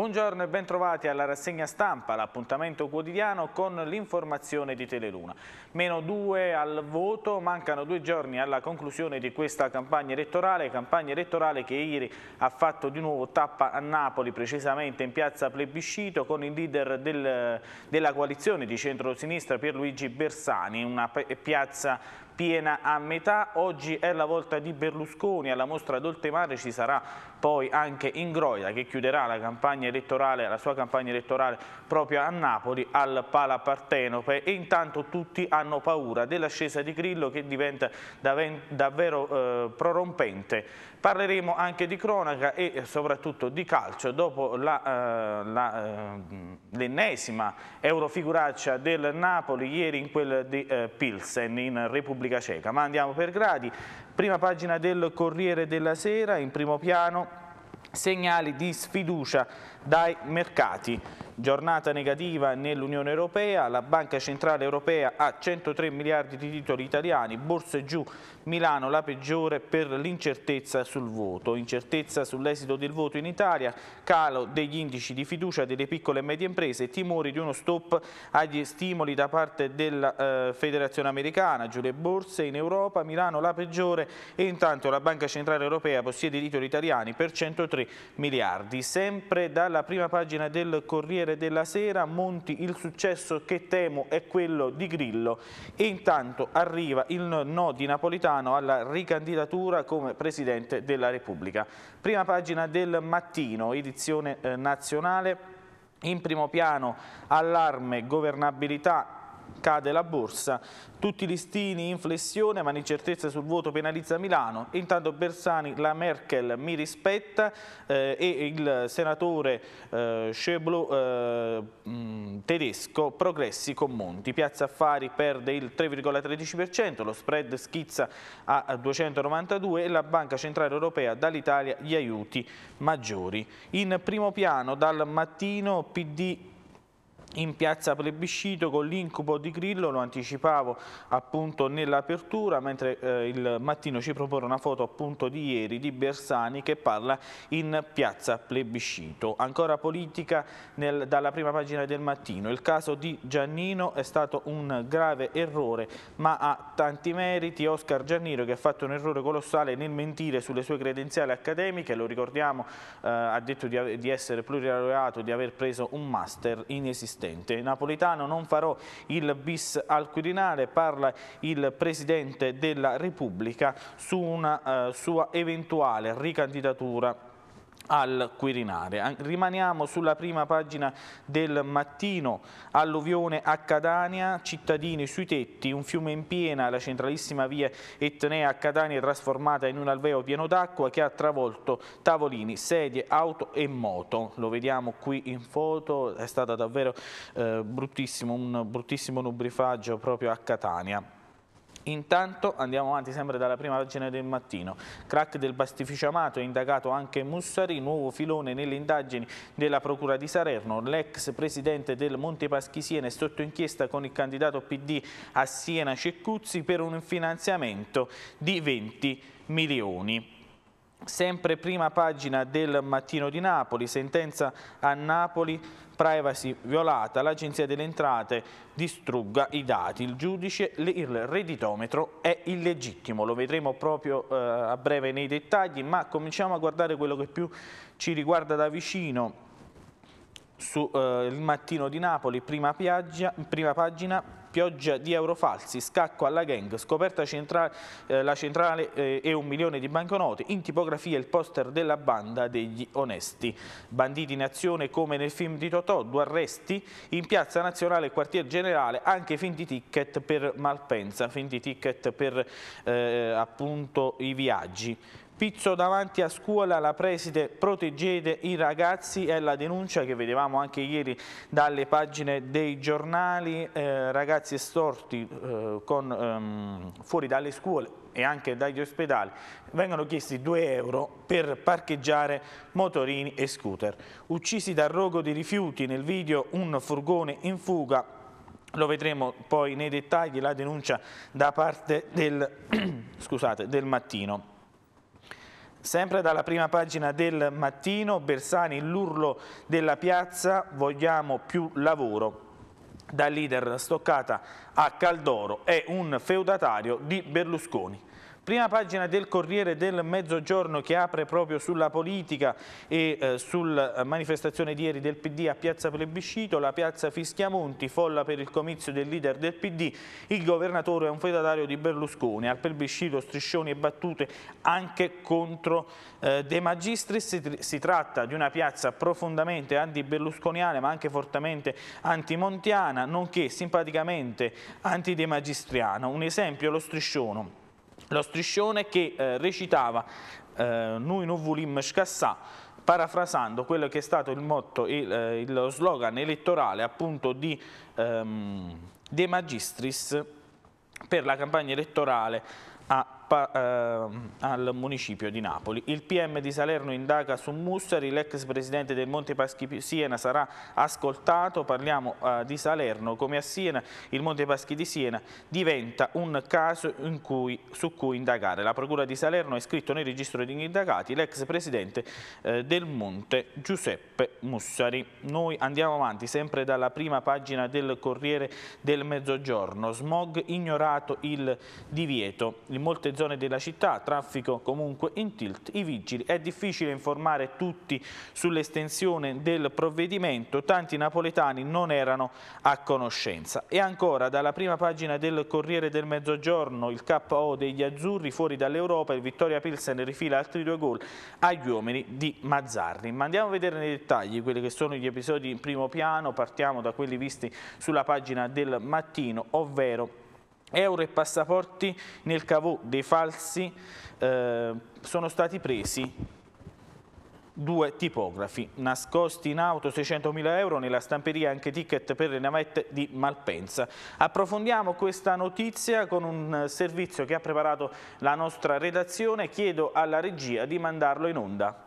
Buongiorno e bentrovati alla rassegna stampa, l'appuntamento quotidiano con l'informazione di Teleluna. Meno due al voto, mancano due giorni alla conclusione di questa campagna elettorale, campagna elettorale che ieri ha fatto di nuovo tappa a Napoli, precisamente in piazza Plebiscito, con il leader del, della coalizione di centro-sinistra Pierluigi Bersani, una piazza piena a metà, oggi è la volta di Berlusconi, alla mostra d'Oltemare ci sarà poi anche Ingroia che chiuderà la, campagna elettorale, la sua campagna elettorale proprio a Napoli al Pala Partenope e intanto tutti hanno paura dell'ascesa di Grillo che diventa davvero eh, prorompente. Parleremo anche di cronaca e soprattutto di calcio dopo eh, eh, l'ennesima eh, eh, eurofiguraccia del Napoli ieri in quel di eh, Pilsen in Repubblica Repubblica Ceca. Ma andiamo per gradi. Prima pagina del Corriere della Sera, in primo piano segnali di sfiducia dai mercati. Giornata negativa nell'Unione Europea, la Banca Centrale Europea ha 103 miliardi di titoli italiani, borse giù, Milano la peggiore per l'incertezza sul voto, incertezza sull'esito del voto in Italia, calo degli indici di fiducia delle piccole e medie imprese, timori di uno stop agli stimoli da parte della eh, Federazione Americana, giù le borse in Europa, Milano la peggiore e intanto la Banca Centrale Europea possiede titoli italiani per 103 miliardi, sempre dalla alla prima pagina del Corriere della Sera, Monti il successo che temo è quello di Grillo e intanto arriva il no di Napolitano alla ricandidatura come Presidente della Repubblica. Prima pagina del Mattino, edizione eh, nazionale, in primo piano allarme, governabilità cade la borsa. Tutti i listini in flessione, ma l'incertezza sul voto penalizza Milano. Intanto Bersani, la Merkel mi rispetta eh, e il senatore eh, Scheblo eh, mm, tedesco progressi con Monti. Piazza Affari perde il 3,13%, lo spread schizza a 292 e la Banca Centrale Europea dall'Italia gli aiuti maggiori. In primo piano dal mattino PD in piazza plebiscito con l'incubo di Grillo, lo anticipavo appunto nell'apertura, mentre eh, il mattino ci propone una foto appunto di ieri di Bersani che parla in piazza plebiscito. Ancora politica nel, dalla prima pagina del mattino, il caso di Giannino è stato un grave errore ma ha tanti meriti, Oscar Giannino che ha fatto un errore colossale nel mentire sulle sue credenziali accademiche, lo ricordiamo eh, ha detto di, di essere plurialleato, di aver preso un master in esistenza esistente. Napolitano non farò il bis al Quirinale, parla il Presidente della Repubblica su una eh, sua eventuale ricandidatura al Quirinale. Rimaniamo sulla prima pagina del mattino, alluvione a Catania, cittadini sui tetti, un fiume in piena, la centralissima via Etnea a Catania è trasformata in un alveo pieno d'acqua che ha travolto tavolini, sedie, auto e moto. Lo vediamo qui in foto, è stato davvero eh, bruttissimo, un bruttissimo nubrifaggio proprio a Catania. Intanto andiamo avanti sempre dalla prima pagina del mattino. Crack del pastificio amato è indagato anche Mussari, nuovo filone nelle indagini della Procura di Salerno. L'ex presidente del Monte Paschi Siena è sotto inchiesta con il candidato PD a Siena Ceccuzzi per un finanziamento di 20 milioni. Sempre prima pagina del mattino di Napoli, sentenza a Napoli privacy violata, l'Agenzia delle Entrate distrugga i dati. Il giudice, il redditometro è illegittimo, lo vedremo proprio eh, a breve nei dettagli, ma cominciamo a guardare quello che più ci riguarda da vicino su eh, il mattino di Napoli, prima, piaggia, prima pagina, pioggia di euro falsi, scacco alla gang, scoperta centrale, eh, la centrale eh, e un milione di banconote, in tipografia il poster della banda degli onesti. Banditi in azione come nel film di Totò, due arresti, in piazza nazionale e quartier generale, anche fin di ticket per Malpensa, fin di ticket per eh, appunto i viaggi. Pizzo davanti a scuola, la preside proteggete i ragazzi, è la denuncia che vedevamo anche ieri dalle pagine dei giornali, eh, ragazzi estorti eh, con, ehm, fuori dalle scuole e anche dagli ospedali vengono chiesti 2 euro per parcheggiare motorini e scooter. Uccisi dal rogo di rifiuti nel video un furgone in fuga, lo vedremo poi nei dettagli, la denuncia da parte del, scusate, del mattino. Sempre dalla prima pagina del mattino, Bersani, l'urlo della piazza, vogliamo più lavoro. Da leader stoccata a Caldoro è un feudatario di Berlusconi. Prima pagina del Corriere del Mezzogiorno che apre proprio sulla politica e eh, sulla eh, manifestazione di ieri del PD a Piazza Plebiscito, la Piazza Fischiamonti, folla per il comizio del leader del PD, il governatore è un fedatario di Berlusconi, al plebiscito striscioni e battute anche contro eh, De Magistris, si tratta di una piazza profondamente anti-berlusconiana ma anche fortemente anti-montiana, nonché simpaticamente anti-demagistriana, un esempio lo striscione lo striscione che eh, recitava eh, Noi non scassà, parafrasando quello che è stato il motto, e eh, lo slogan elettorale appunto di ehm, De Magistris per la campagna elettorale a mappa eh, al municipio di Napoli. Il PM di Salerno indaga su Mussari, l'ex presidente del Monte Paschi di Siena sarà ascoltato, parliamo eh, di Salerno, come a Siena il Monte Paschi di Siena diventa un caso cui, su cui indagare. La procura di Salerno è scritto nel registro degli indagati l'ex presidente eh, del Monte Giuseppe Mussari. Noi andiamo avanti sempre dalla prima pagina del Corriere del Mezzogiorno, smog ignorato il divieto. In molte zone zone della città, traffico comunque in tilt, i vigili. È difficile informare tutti sull'estensione del provvedimento, tanti napoletani non erano a conoscenza. E ancora, dalla prima pagina del Corriere del Mezzogiorno, il KO degli Azzurri fuori dall'Europa, il Vittoria Pilsen rifila altri due gol agli uomini di Mazzarri. Ma andiamo a vedere nei dettagli quelli che sono gli episodi in primo piano, partiamo da quelli visti sulla pagina del mattino, ovvero Euro e passaporti nel cavò dei falsi eh, sono stati presi due tipografi, nascosti in auto 600.000 euro nella stamperia anche ticket per le navette di Malpensa. Approfondiamo questa notizia con un servizio che ha preparato la nostra redazione, chiedo alla regia di mandarlo in onda.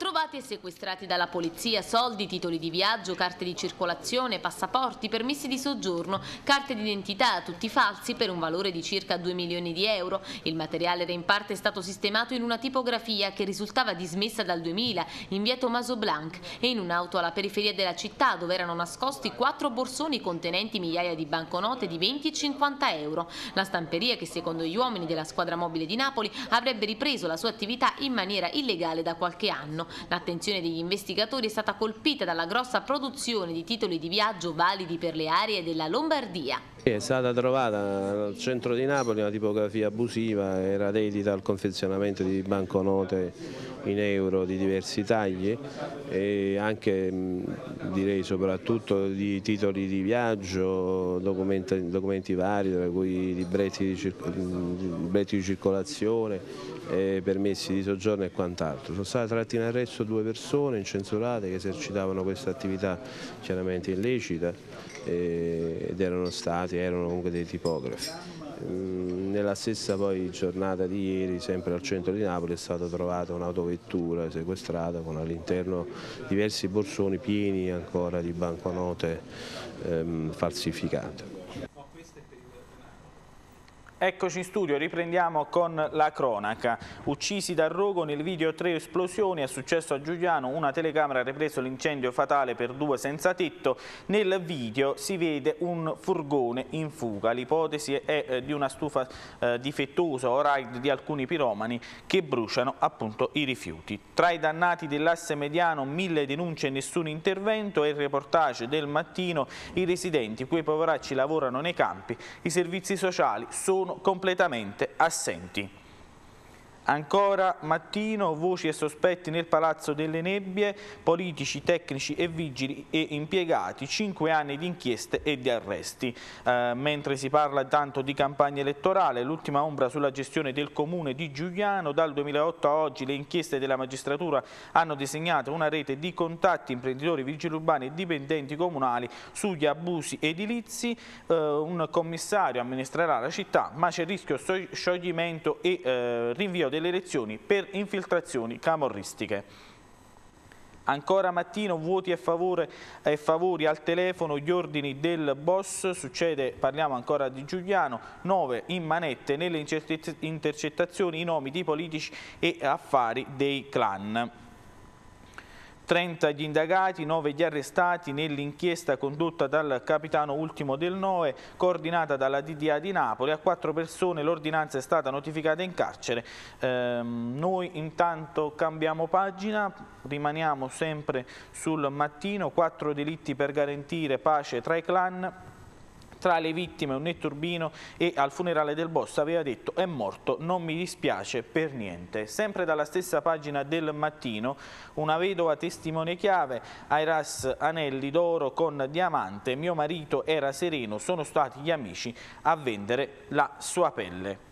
Trovati e sequestrati dalla polizia soldi, titoli di viaggio, carte di circolazione, passaporti, permessi di soggiorno, carte d'identità, tutti falsi per un valore di circa 2 milioni di euro. Il materiale era in parte stato sistemato in una tipografia che risultava dismessa dal 2000 in via Tommaso Blanc e in un'auto alla periferia della città dove erano nascosti quattro borsoni contenenti migliaia di banconote di 20 e 50 euro. La stamperia che secondo gli uomini della squadra mobile di Napoli avrebbe ripreso la sua attività in maniera illegale da qualche anno. L'attenzione degli investigatori è stata colpita dalla grossa produzione di titoli di viaggio validi per le aree della Lombardia. È stata trovata al centro di Napoli una tipografia abusiva, era dedita al confezionamento di banconote in euro di diversi tagli e anche direi soprattutto di titoli di viaggio, documenti, documenti vari tra cui libretti di, libretti di circolazione, permessi di soggiorno e quant'altro. Sono state tratte in arresto due persone incensurate che esercitavano questa attività chiaramente illecita eh, ed erano stati, erano comunque dei tipografi. Mm, nella stessa poi giornata di ieri, sempre al centro di Napoli, è stata trovata un'autovettura sequestrata con all'interno diversi borsoni pieni ancora di banconote ehm, falsificate. Eccoci in studio, riprendiamo con la cronaca. Uccisi dal rogo nel video tre esplosioni, è successo a Giuliano, una telecamera ha ripreso l'incendio fatale per due senza tetto. Nel video si vede un furgone in fuga, l'ipotesi è eh, di una stufa eh, difettosa o raid di alcuni piromani che bruciano appunto i rifiuti. Tra i dannati dell'asse mediano mille denunce e nessun intervento e il reportage del mattino, i residenti, quei poveracci lavorano nei campi, i servizi sociali sono sono completamente assenti. Ancora mattino, voci e sospetti nel Palazzo delle Nebbie, politici, tecnici e vigili e impiegati, cinque anni di inchieste e di arresti. Eh, mentre si parla tanto di campagna elettorale, l'ultima ombra sulla gestione del comune di Giuliano, dal 2008 a oggi le inchieste della magistratura hanno disegnato una rete di contatti imprenditori, vigili urbani e dipendenti comunali sugli abusi edilizi, eh, un commissario amministrerà la città, ma c'è il rischio scioglimento e eh, rinvio del delle elezioni per infiltrazioni camorristiche. Ancora mattino vuoti e, favori al telefono, gli ordini del boss, succede, parliamo ancora di Giuliano, nove in manette nelle intercettazioni i nomi di politici e affari dei clan. 30 gli indagati, 9 gli arrestati nell'inchiesta condotta dal capitano Ultimo del Noe, coordinata dalla DDA di Napoli. A 4 persone l'ordinanza è stata notificata in carcere. Eh, noi intanto cambiamo pagina, rimaniamo sempre sul mattino, 4 delitti per garantire pace tra i clan. Tra le vittime un netturbino e al funerale del boss aveva detto è morto, non mi dispiace per niente. Sempre dalla stessa pagina del mattino una vedova testimone chiave, Airas Anelli d'oro con diamante, mio marito era sereno, sono stati gli amici a vendere la sua pelle.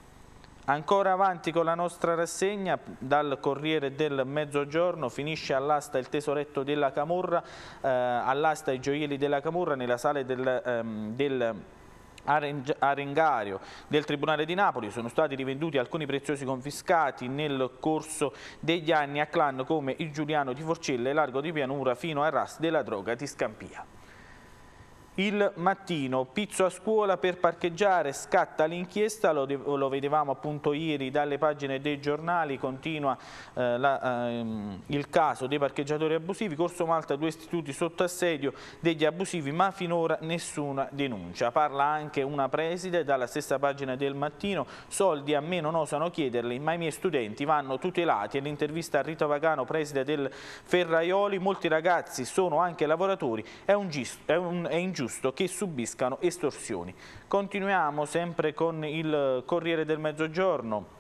Ancora avanti con la nostra rassegna, dal Corriere del Mezzogiorno finisce all'asta il tesoretto della Camorra, eh, all'asta i gioielli della Camorra nella sala del, ehm, del arengario del Tribunale di Napoli sono stati rivenduti alcuni preziosi confiscati nel corso degli anni a clan come il Giuliano di Forcella e Largo di Pianura fino al Ras della Droga di Scampia il mattino. Pizzo a scuola per parcheggiare, scatta l'inchiesta, lo, lo, vedevamo appunto ieri dalle pagine dei giornali, continua eh, la, eh, il caso dei parcheggiatori abusivi, Corso Malta due istituti sotto assedio degli abusivi ma finora nessuna denuncia. Parla anche una preside dalla stessa pagina del mattino, soldi a me non osano chiederli ma i miei studenti vanno tutelati e l'intervista a Rita Vagano, preside del Ferraioli, molti ragazzi sono anche lavoratori, è, un giusto, è, un, è ingiusto giusto che subiscano estorsioni. Continuiamo sempre con il Corriere del Mezzogiorno.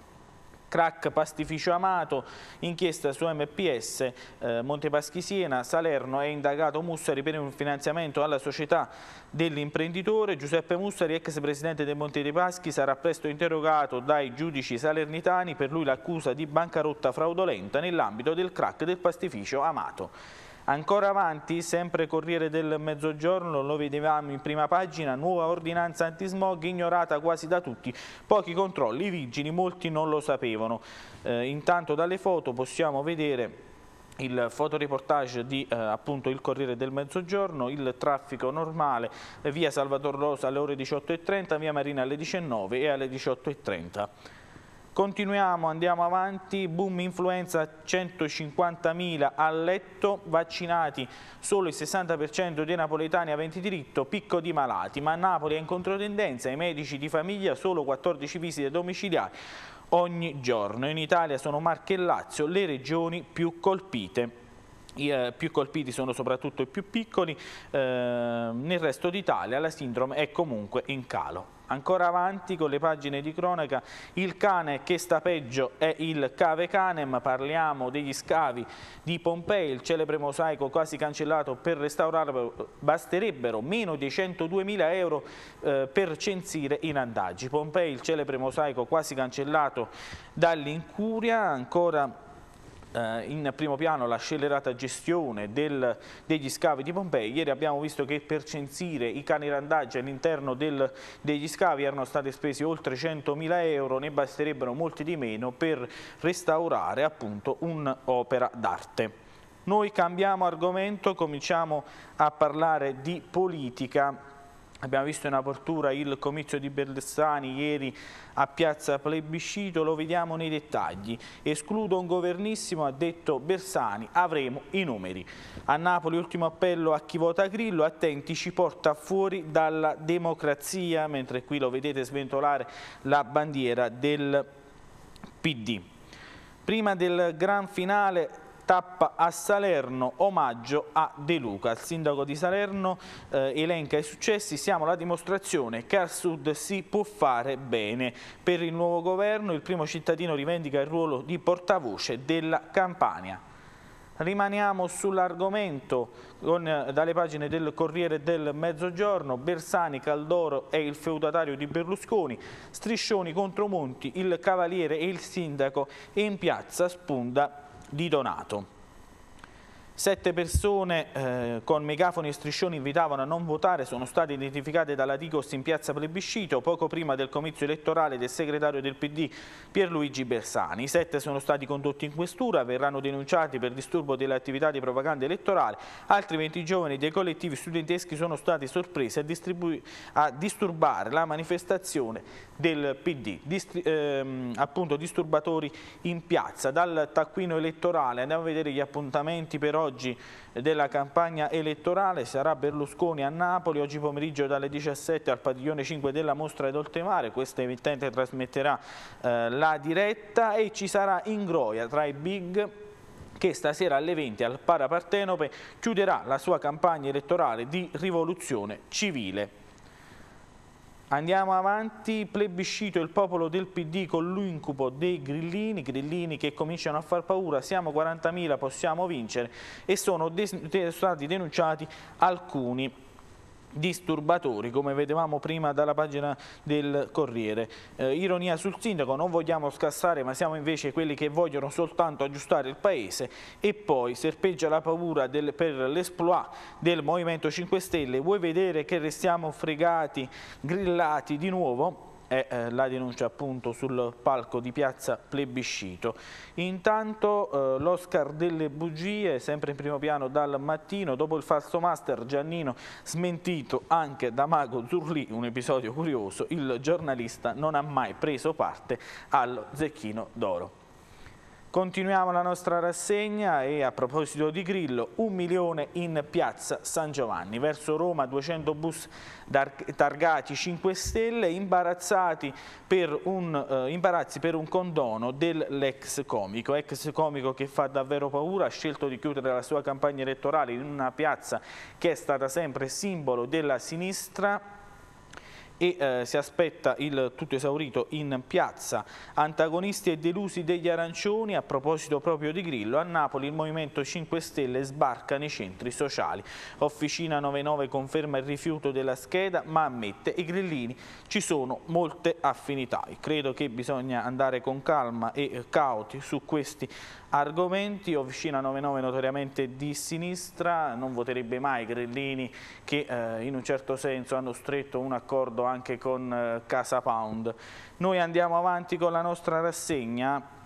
Crack pastificio amato, inchiesta su MPS, eh, Montepaschi Siena, Salerno è indagato Mussari per un finanziamento alla società dell'imprenditore. Giuseppe Mussari, ex presidente del Monte dei Paschi, sarà presto interrogato dai giudici salernitani per lui l'accusa di bancarotta fraudolenta nell'ambito del crack del pastificio amato. Ancora avanti, sempre Corriere del Mezzogiorno, lo vedevamo in prima pagina, nuova ordinanza antismog ignorata quasi da tutti, pochi controlli, i vigili, molti non lo sapevano. Eh, intanto dalle foto possiamo vedere il fotoreportage di eh, appunto il Corriere del Mezzogiorno, il traffico normale, via Salvador Rosa alle ore 18.30, via Marina alle 19 e alle 18.30. Continuiamo, andiamo avanti, boom influenza 150.000 a letto, vaccinati solo il 60% dei napoletani aventi diritto, picco di malati, ma Napoli è in controtendenza, i medici di famiglia solo 14 visite domiciliari ogni giorno. In Italia sono Marche e Lazio le regioni più colpite. I eh, più colpiti sono soprattutto i più piccoli, eh, nel resto d'Italia la sindrome è comunque in calo. Ancora avanti con le pagine di cronaca, il cane che sta peggio è il cave canem, parliamo degli scavi di Pompei, il celebre mosaico quasi cancellato per restaurarlo basterebbero meno di 102.000 euro eh, per censire i nandaggi. Pompei, il celebre mosaico quasi cancellato dall'incuria, ancora eh, in primo piano la scellerata gestione del, degli scavi di Pompei. Ieri abbiamo visto che per censire i cani randaggi all'interno degli scavi erano stati spesi oltre 100.000 euro, ne basterebbero molti di meno per restaurare appunto un'opera d'arte. Noi cambiamo argomento, cominciamo a parlare di politica Abbiamo visto in apertura il comizio di Berlessani ieri a Piazza Plebiscito, lo vediamo nei dettagli. Escludo un governissimo, ha detto Bersani, avremo i numeri. A Napoli ultimo appello a chi vota Grillo, attenti ci porta fuori dalla democrazia, mentre qui lo vedete sventolare la bandiera del PD. Prima del gran finale tappa a Salerno, omaggio a De Luca. Il sindaco di Salerno eh, elenca i successi, siamo la dimostrazione che al sud si può fare bene. Per il nuovo governo il primo cittadino rivendica il ruolo di portavoce della Campania. Rimaniamo sull'argomento eh, dalle pagine del Corriere del Mezzogiorno, Bersani, Caldoro e il feudatario di Berlusconi, Striscioni contro Monti, il Cavaliere e il Sindaco e in piazza Spunda di Donato. Sette persone eh, con megafoni e striscioni invitavano a non votare, sono state identificate dalla Digos in piazza Plebiscito poco prima del comizio elettorale del segretario del PD Pierluigi Bersani. I sette sono stati condotti in questura, verranno denunciati per disturbo delle attività di propaganda elettorale, altri 20 giovani dei collettivi studenteschi sono stati sorpresi a, a disturbare la manifestazione del PD, Distri ehm, appunto disturbatori in piazza. Dal taccuino elettorale andiamo a vedere gli appuntamenti per oggi oggi della campagna elettorale sarà Berlusconi a Napoli, oggi pomeriggio dalle 17 al padiglione 5 della mostra ed Oltemare, questa emittente trasmetterà eh, la diretta e ci sarà ingroia tra i big che stasera alle 20 al Parapartenope chiuderà la sua campagna elettorale di rivoluzione civile. Andiamo avanti, plebiscito il popolo del PD con l'incubo dei grillini, grillini che cominciano a far paura, siamo 40.000, possiamo vincere e sono de stati denunciati alcuni disturbatori, come vedevamo prima dalla pagina del Corriere. Eh, ironia sul sindaco, non vogliamo scassare ma siamo invece quelli che vogliono soltanto aggiustare il paese e poi serpeggia la paura del, per l'esploit del Movimento 5 Stelle, vuoi vedere che restiamo fregati, grillati di nuovo? è eh, la denuncia appunto sul palco di piazza Plebiscito. Intanto eh, l'Oscar delle bugie, sempre in primo piano dal mattino, dopo il falso master Giannino smentito anche da Mago Zurli, un episodio curioso, il giornalista non ha mai preso parte allo Zecchino d'Oro. Continuiamo la nostra rassegna e a proposito di Grillo, un milione in piazza San Giovanni. Verso Roma 200 bus targati 5 Stelle imbarazzati per un, eh, imbarazzi per un condono dell'ex comico. Ex comico che fa davvero paura, ha scelto di chiudere la sua campagna elettorale in una piazza che è stata sempre simbolo della sinistra e eh, si aspetta il tutto esaurito in piazza. Antagonisti e delusi degli arancioni, a proposito proprio di Grillo, a Napoli il Movimento 5 Stelle sbarca nei centri sociali. Officina 99 conferma il rifiuto della scheda ma ammette i grillini ci sono molte affinità. E Credo che bisogna andare con calma e eh, cauti su questi argomenti. Officina 99 notoriamente di sinistra, non voterebbe mai Grellini che eh, in un certo senso hanno stretto un accordo anche con eh, Casa Pound. Noi andiamo avanti con la nostra rassegna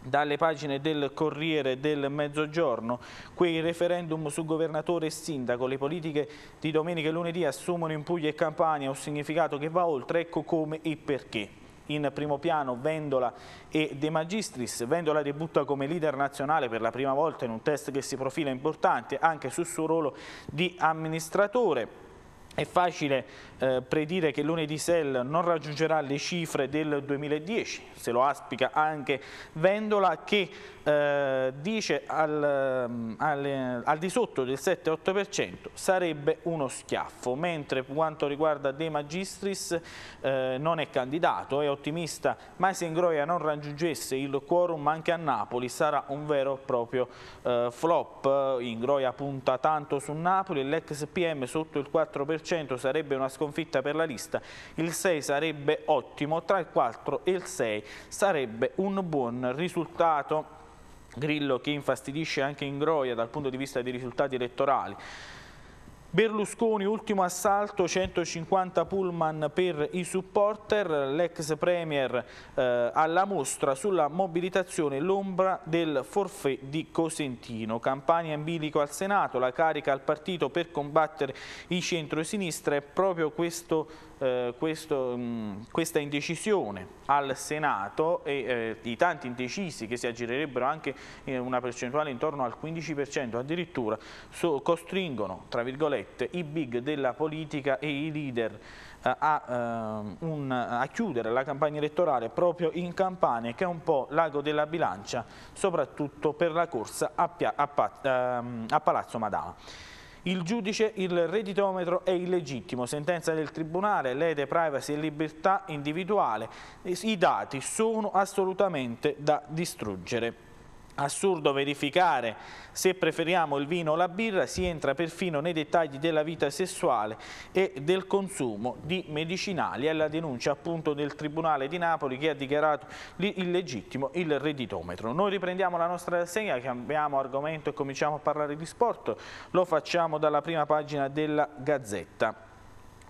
dalle pagine del Corriere del Mezzogiorno, quei referendum su governatore e sindaco, le politiche di domenica e lunedì assumono in Puglia e Campania un significato che va oltre, ecco come e perché in primo piano Vendola e De Magistris. Vendola debutta come leader nazionale per la prima volta in un test che si profila importante anche sul suo ruolo di amministratore. È facile eh, predire che lunedì Sell non raggiungerà le cifre del 2010, se lo aspica anche Vendola che eh, dice al, mm, al, eh, al, di sotto del 7-8% sarebbe uno schiaffo, mentre per quanto riguarda De Magistris eh, non è candidato, è ottimista, ma se Ingroia non raggiungesse il quorum anche a Napoli sarà un vero e proprio eh, flop. Ingroia punta tanto su Napoli, l'ex PM sotto il 4% 4% sarebbe una sconfitta per la lista, il 6 sarebbe ottimo, tra il 4 e il 6 sarebbe un buon risultato. Grillo che infastidisce anche in Groia dal punto di vista dei risultati elettorali. Berlusconi, ultimo assalto, 150 pullman per i supporter, l'ex premier eh, alla mostra sulla mobilitazione l'ombra del forfè di Cosentino. Campania in bilico al Senato, la carica al partito per combattere i centro-sinistra e proprio questo eh, questo, mh, mm, questa indecisione al Senato e eh, i tanti indecisi che si aggirerebbero anche in eh, una percentuale intorno al 15% addirittura so, costringono tra virgolette virgolette, i big della politica e i leader eh, a, uh, un, a, chiudere la campagna elettorale proprio in Campania che è un po' l'ago della bilancia soprattutto per la corsa a, a, pa uh, ehm, a Palazzo Madama. Il giudice, il redditometro è illegittimo, sentenza del Tribunale, lede privacy e libertà individuale, i dati sono assolutamente da distruggere. Assurdo verificare se preferiamo il vino o la birra, si entra perfino nei dettagli della vita sessuale e del consumo di medicinali. È la denuncia appunto del Tribunale di Napoli che ha dichiarato illegittimo il redditometro. Noi riprendiamo la nostra rassegna, cambiamo argomento e cominciamo a parlare di sport. Lo facciamo dalla prima pagina della Gazzetta.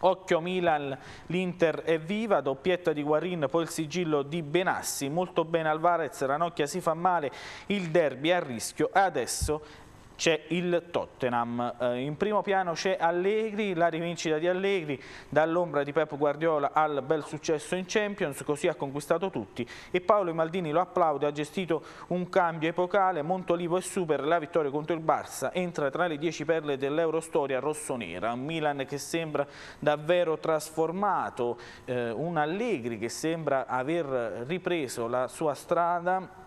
Occhio Milan, l'Inter è viva, doppietta di Guarin, poi il sigillo di Benassi, molto bene Alvarez, Ranocchia si fa male, il derby a rischio, adesso c'è il Tottenham. Eh, in primo piano c'è Allegri, la rivincita di Allegri, dall'ombra di Pep Guardiola al bel successo in Champions, così ha conquistato tutti e Paolo Maldini lo applaude, ha gestito un cambio epocale, Montolivo e Super, la vittoria contro il Barça, entra tra le dieci perle dell'Eurostoria rossonera, un Milan che sembra davvero trasformato, eh, un Allegri che sembra aver ripreso la sua strada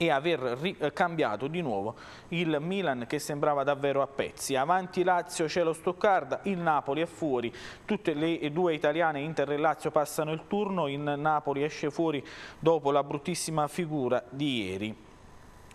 e aver eh, cambiato di nuovo il Milan che sembrava davvero a pezzi. Avanti Lazio, cielo Stoccarda, il Napoli è fuori, tutte le due italiane Inter e Lazio passano il turno, il Napoli esce fuori dopo la bruttissima figura di ieri.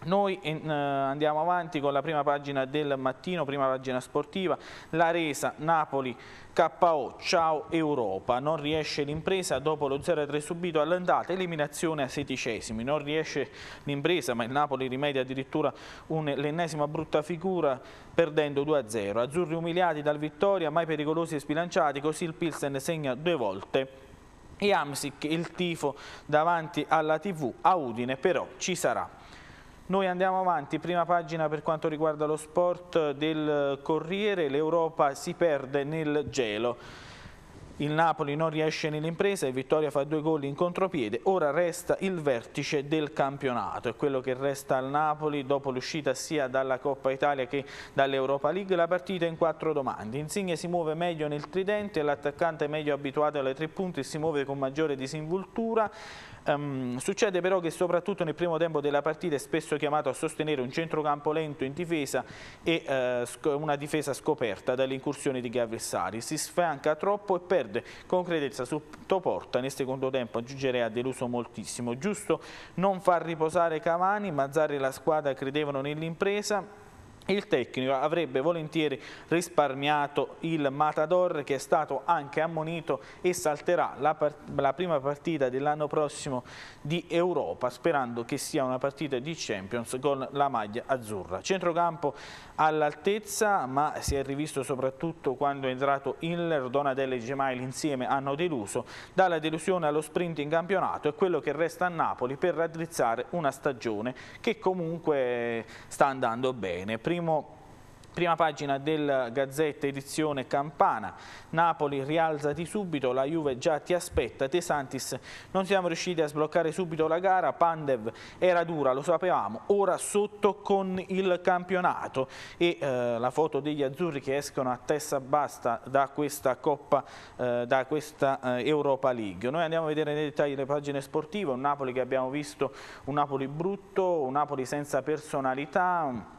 Noi in, eh, andiamo avanti con la prima pagina del mattino, prima pagina sportiva, la resa Napoli KO, ciao Europa, non riesce l'impresa dopo lo 0-3 subito all'andata, eliminazione a sedicesimi, non riesce l'impresa ma il Napoli rimedia addirittura l'ennesima brutta figura perdendo 2-0, azzurri umiliati dal Vittoria, mai pericolosi e sbilanciati, così il Pilsen segna due volte e Amsic il tifo davanti alla tv a Udine però ci sarà. Noi andiamo avanti, prima pagina per quanto riguarda lo sport del Corriere, l'Europa si perde nel gelo. Il Napoli non riesce nell'impresa e Vittoria fa due gol in contropiede, ora resta il vertice del campionato, è quello che resta al Napoli dopo l'uscita sia dalla Coppa Italia che dall'Europa League, la partita in quattro domande. Insigne si muove meglio nel tridente, l'attaccante è meglio abituato alle tre punti e si muove con maggiore disinvoltura, Um, succede però che soprattutto nel primo tempo della partita è spesso chiamato a sostenere un centrocampo lento in difesa e uh, una difesa scoperta dalle incursioni di avversari. Si sfianca troppo e perde concretezza sotto porta. Nel secondo tempo aggiungerei ha deluso moltissimo. Giusto non far riposare Cavani, Mazzari e la squadra credevano nell'impresa il tecnico avrebbe volentieri risparmiato il Matador che è stato anche ammonito e salterà la, la prima partita dell'anno prossimo di Europa sperando che sia una partita di Champions con la maglia azzurra. Centrocampo all'altezza ma si è rivisto soprattutto quando è entrato Hiller, Donadella e Gemail insieme hanno deluso. Dalla delusione allo sprint in campionato e quello che resta a Napoli per raddrizzare una stagione che comunque sta andando bene. Prima primo Prima pagina del Gazzetta edizione Campana. Napoli rialzati subito, la Juve già ti aspetta. De Santis non siamo riusciti a sbloccare subito la gara, Pandev era dura, lo sapevamo, ora sotto con il campionato. E eh, la foto degli azzurri che escono a testa basta da questa Coppa, eh, da questa eh, Europa League. Noi andiamo a vedere nei dettagli le pagine sportive, un Napoli che abbiamo visto, un Napoli brutto, un Napoli senza personalità,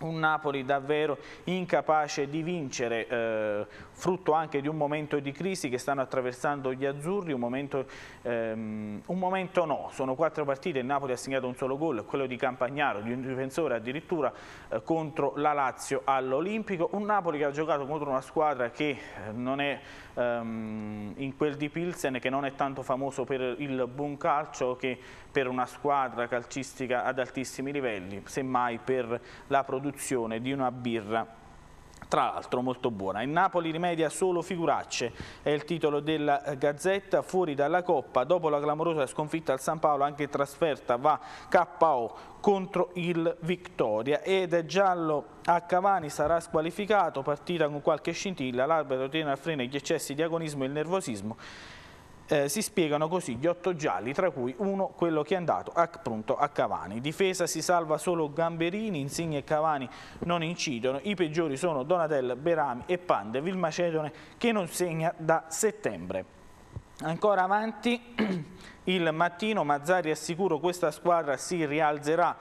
un Napoli davvero incapace di vincere eh, frutto anche di un momento di crisi che stanno attraversando gli azzurri, un momento, ehm, un momento no, sono quattro partite, il Napoli ha segnato un solo gol, quello di Campagnaro, di un difensore addirittura eh, contro la Lazio all'Olimpico, un Napoli che ha giocato contro una squadra che eh, non è ehm, in quel di Pilsen, che non è tanto famoso per il buon calcio che per una squadra calcistica ad altissimi livelli, semmai per la produzione di una birra tra l'altro molto buona. Il Napoli rimedia solo figuracce, è il titolo della eh, Gazzetta, fuori dalla Coppa, dopo la clamorosa sconfitta al San Paolo, anche trasferta va KO contro il Victoria ed è giallo a Cavani sarà squalificato, partita con qualche scintilla, l'arbitro tiene al freno gli eccessi di agonismo e il nervosismo eh, si spiegano così gli otto gialli, tra cui uno quello che è andato appunto a Cavani. Difesa si salva solo Gamberini, Insigne e Cavani non incidono, i peggiori sono Donatello, Berami e Pande, il Macedone che non segna da settembre. Ancora avanti il mattino, Mazzari assicuro sicuro questa squadra si rialzerà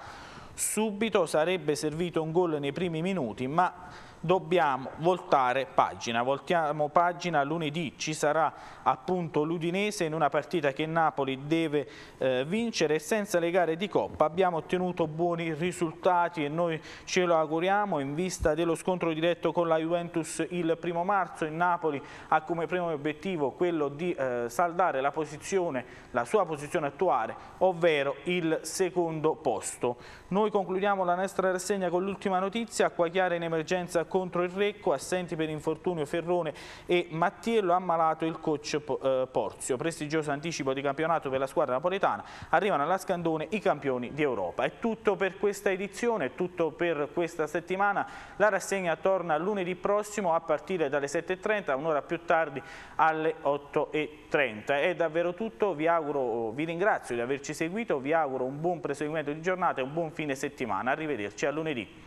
subito, sarebbe servito un gol nei primi minuti, ma dobbiamo voltare pagina, voltiamo pagina lunedì, ci sarà appunto l'Udinese in una partita che Napoli deve eh, vincere senza le gare di Coppa abbiamo ottenuto buoni risultati e noi ce lo auguriamo in vista dello scontro diretto con la Juventus il primo marzo in Napoli ha come primo obiettivo quello di eh, saldare la posizione, la sua posizione attuale, ovvero il secondo posto. Noi concludiamo la nostra rassegna con l'ultima notizia, Acquachiara in emergenza contro il Recco, assenti per infortunio Ferrone e Mattiello, ammalato il coach eh, Porzio. Prestigioso anticipo di campionato per la squadra napoletana, arrivano alla Scandone i campioni di Europa. È tutto per questa edizione, è tutto per questa settimana. La rassegna torna lunedì prossimo a partire dalle 7.30, un'ora più tardi alle 8.30. È davvero tutto, vi auguro, vi ringrazio di averci seguito, vi auguro un buon proseguimento di giornata e un buon fine settimana. Arrivederci a lunedì.